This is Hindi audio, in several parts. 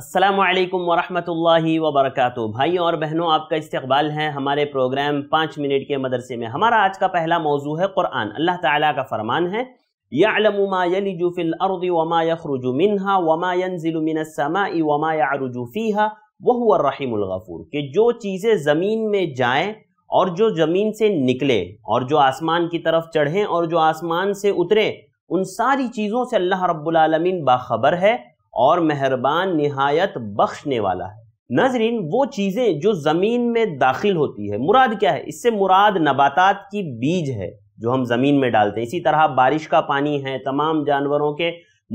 असलकम वरहमतुल्लाहि वबरकू भाई और बहनों आपका इस्तकबाल है हमारे प्रोग्राम पाँच मिनट के मदरसे में हमारा आज का पहला मौजू है क़ुरान अल्लाह ताला का फ़रमान है यालमुमा यलिजुफ़िल अर्द वमा यखरुजु मिनहा वमा यनज़िलुमिनसमाई वमा यारुजु फ़ीहा वह कि जो चीज़ें ज़मीन में जाएँ और जो ज़मीन से निकले और जो आसमान की तरफ चढ़ें और जो आसमान से उतरे उन सारी चीज़ों से अल्लाह रब्बुल रबालमीन बाखबर है और मेहरबान नहायत बख्शने वाला है नाजरीन वो चीज़ें जो ज़मीन में दाखिल होती है मुराद क्या है इससे मुराद नबातात की बीज है जो हम ज़मीन में डालते हैं इसी तरह बारिश का पानी है तमाम जानवरों के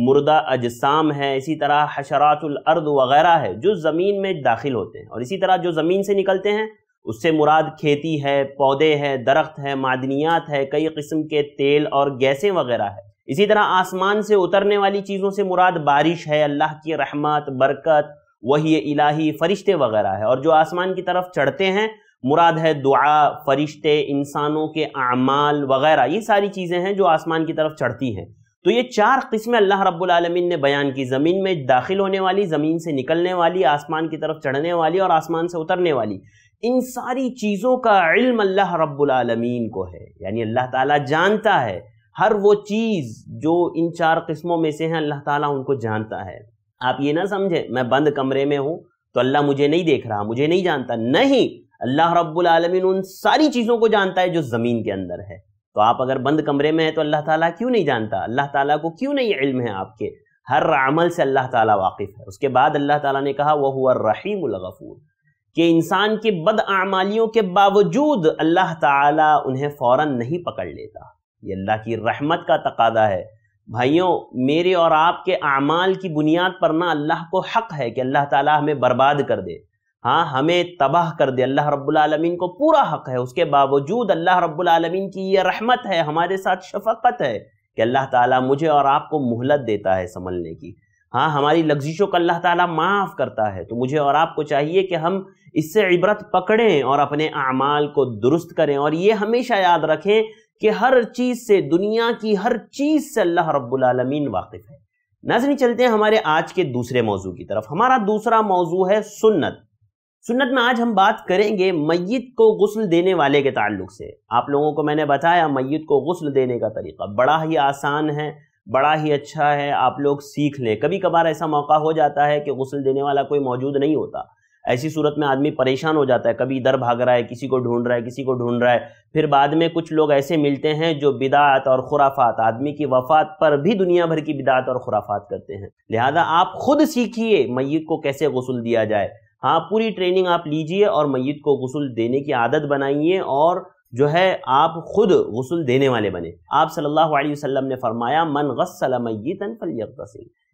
मुर्दा अजसाम है इसी तरह हशरातुलर्द वगैरह है जो ज़मीन में दाखिल होते हैं और इसी तरह जो ज़मीन से निकलते हैं उससे मुराद खेती है पौधे है दरख्त है मादनियात है कई किस्म के तेल और गैसें वगैरह है इसी तरह आसमान से उतरने वाली चीज़ों से मुराद बारिश है अल्लाह की रहमत बरकत वही इलाही फरिश्ते वगैरह है और जो आसमान की तरफ चढ़ते हैं मुराद है दुआ फरिश्ते इंसानों के अमाल वगैरह ये सारी चीज़ें हैं जो आसमान की तरफ चढ़ती हैं तो ये चार किस्में अल्लाह रब्बुल ने बयान की ज़मीन में दाखिल होने वाली ज़मीन से निकलने वाली आसमान की तरफ चढ़ने वाली और आसमान से उतरने वाली इन सारी चीज़ों का इल्म अल्लाह रब्बुल रबालमीन को है यानी अल्लाह ताला जानता है हर वो चीज़ जो इन चार किस्मों में से है अल्लाह ताला उनको जानता है आप ये ना समझे मैं बंद कमरे में हूँ तो अल्लाह मुझे नहीं देख रहा मुझे नहीं जानता नहीं अल्लाह रब्बुल आलमीन उन सारी चीज़ों को जानता है जो ज़मीन के अंदर है तो आप अगर बंद कमरे में हैं तो अल्लाह ताला क्यों नहीं जानता अल्लाह ताला को क्यों नहीं इल्म है आपके हर अमल से अल्लाह ताला वाकिफ़ है उसके बाद अल्लाह ताला ने कहा वह हुआ गफूर कि इंसान की बद आमालियों के बावजूद अल्लाह ताला उन्हें फ़ौरन नहीं पकड़ लेता ये अल्लाह की रहमत का तकादा है भाइयों मेरे और आपके अमाल की बुनियाद पर ना अल्लाह को हक है कि अल्लाह ताला हमें बर्बाद कर दे हाँ हमें तबाह कर दे अल्लाह रब्बुल को पूरा हक है उसके बावजूद अल्लाह रब्बुल की ये रहमत है हमारे साथ शफकत है कि अल्लाह ताला मुझे और आपको मोहलत देता है संभलने की हाँ हमारी लग्जिशों को अल्लाह ताला माफ़ करता है तो मुझे और आपको चाहिए कि हम इससे इबरत पकड़ें और अपने अमाल को दुरुस्त करें और ये हमेशा याद रखें कि हर चीज़ से दुनिया की हर चीज़ से अल्लाह रब्बुलमीन वाकिफ़ है नाजनी चलते हैं हमारे आज के दूसरे मौजू की तरफ हमारा दूसरा मौजू है सुन्नत सुन्नत में आज हम बात करेंगे मैत को गसल देने वाले के ताल्लुक से आप लोगों को मैंने बताया मैत को गसल देने का तरीका बड़ा ही आसान है बड़ा ही अच्छा है आप लोग सीख लें कभी कभार ऐसा मौका हो जाता है कि गसल देने वाला कोई मौजूद नहीं होता ऐसी सूरत में आदमी परेशान हो जाता है कभी इधर भाग रहा है किसी को ढूंढ रहा है किसी को ढूंढ रहा है फिर बाद में कुछ लोग ऐसे मिलते हैं जो बिदात और खुराफात आदमी की वफात पर भी दुनिया भर की बिदात और खुराफात करते हैं लिहाजा आप खुद सीखिए मैत को कैसे गसल दिया जाए हाँ पूरी ट्रेनिंग आप लीजिए और मैत को गसल देने की आदत बनाइए और जो है आप खुद गसल देने वाले बने आप सल्लल्लाहु अलैहि वसल्लम ने फरमाया मन गसल मैतन फल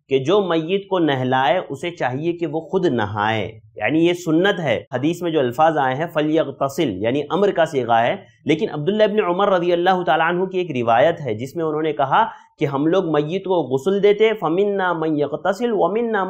कि जो मैत को नहलाए उसे चाहिए कि वो खुद नहाए यानी ये सुन्नत है हदीस में जो अल्फाज आए हैं फलियग तसिल यानी अमर का सीगा है लेकिन अब्दुल्ला अबिन उमर रजी अल्लाह तु की एक रिवायत है जिसमें उन्होंने कहा कि हम लोग मैत को गसल देते फ़मिन ना मन यकतसिल वमिन ना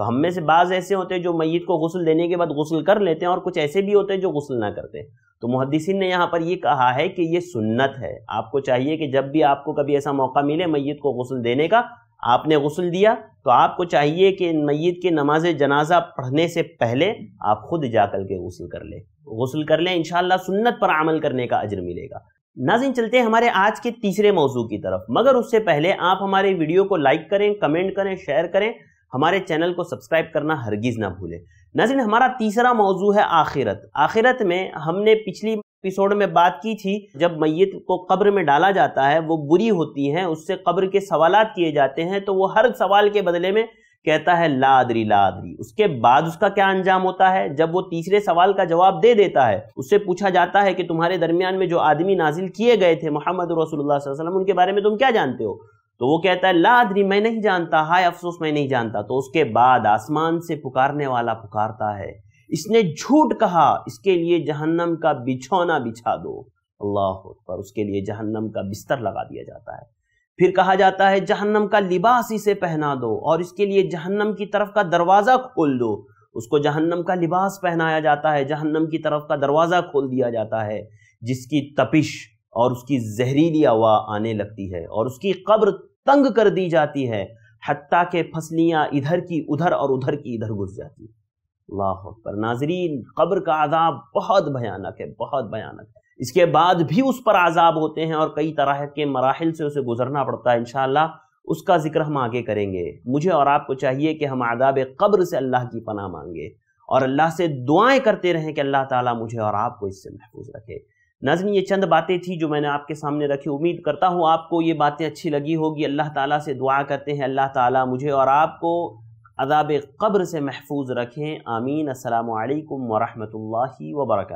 तो हम में से बाज़ ऐसे होते हैं जो मैत को गसल देने के बाद गसल कर लेते हैं और कुछ ऐसे भी होते हैं जो गसल ना करते तो मुहदसिन ने यहाँ पर ये कहा है कि ये सुन्नत है आपको चाहिए कि जब भी आपको कभी ऐसा मौका मिले मैत को गसल देने का आपने गसल दिया तो आपको चाहिए कि मैत के नमाज जनाजा पढ़ने से पहले आप खुद जा कर के गसल कर लें गसल कर लें इन सुन्नत पर अमल करने का अजर मिलेगा नाजिन चलते हैं हमारे आज के तीसरे मौजू की तरफ मगर उससे पहले आप हमारे वीडियो को लाइक करें कमेंट करें शेयर करें हमारे चैनल को सब्सक्राइब करना हरगिज़ ना भूलें नाजिन हमारा तीसरा मौजू है आखिरत आखिरत में हमने पिछली एपिसोड में बात की थी जब मैय को कब्र में डाला जाता है वो बुरी होती हैं उससे कब्र के सवाल किए जाते हैं तो वो हर सवाल के बदले में कहता है लादरी लादरी उसके बाद उसका क्या अंजाम होता है जब वो तीसरे सवाल का जवाब दे देता है उससे पूछा जाता है कि तुम्हारे दरमियान में जो आदमी नाजिल किए गए थे मोहम्मद रसोल्ला उनके बारे में तुम क्या जानते हो तो वो कहता है लादरी मैं नहीं जानता हाय अफसोस मैं नहीं जानता तो उसके बाद आसमान से पुकारने वाला पुकारता है इसने झूठ कहा इसके लिए जहन्नम का बिछौना बिछा दो अल्लाह पर उसके लिए जहन्नम का बिस्तर लगा दिया जाता है फिर कहा जाता है जहन्नम का लिबास इसे पहना दो और इसके लिए जहन्नम की तरफ का दरवाज़ा खोल दो उसको जहन्नम का लिबास पहनाया जाता है जहन्नम की तरफ का दरवाज़ा खोल दिया जाता है जिसकी तपिश और उसकी जहरीली हवा आने लगती है और उसकी कब्र तंग कर दी जाती है हती के फसलियाँ इधर की उधर और उधर की इधर घुस जाती है अल्लाह पर नाजरीन कब्र का आज़ाब बहुत भयानक है बहुत भयानक है इसके बाद भी उस पर आज़ाब होते हैं और कई तरह के मराहल से उसे गुजरना पड़ता है इनशाला उसका जिक्र हम आगे करेंगे मुझे और आपको चाहिए कि हम आदाब कब्र से अल्लाह की पना मांगे और अल्लाह से दुआएं करते रहें कि अल्लाह ताला मुझे और आपको इससे महफूज रखे नाजन ये चंद बातें थी जो मैंने आपके सामने रखी उम्मीद करता हूँ आपको ये बातें अच्छी लगी होगी अल्लाह ताला से दुआ करते हैं अल्लाह ताला मुझे और आपको अदाब कब्र से महफूज रखें आमीन असलकम वरहमल वबरक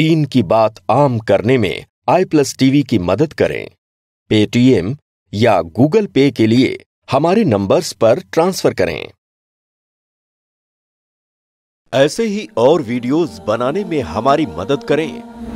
दीन की बात आम करने में आई प्लस टीवी की मदद करें पेटीएम या गूगल पे के लिए हमारे नंबर्स पर ट्रांसफर करें ऐसे ही और वीडियोस बनाने में हमारी मदद करें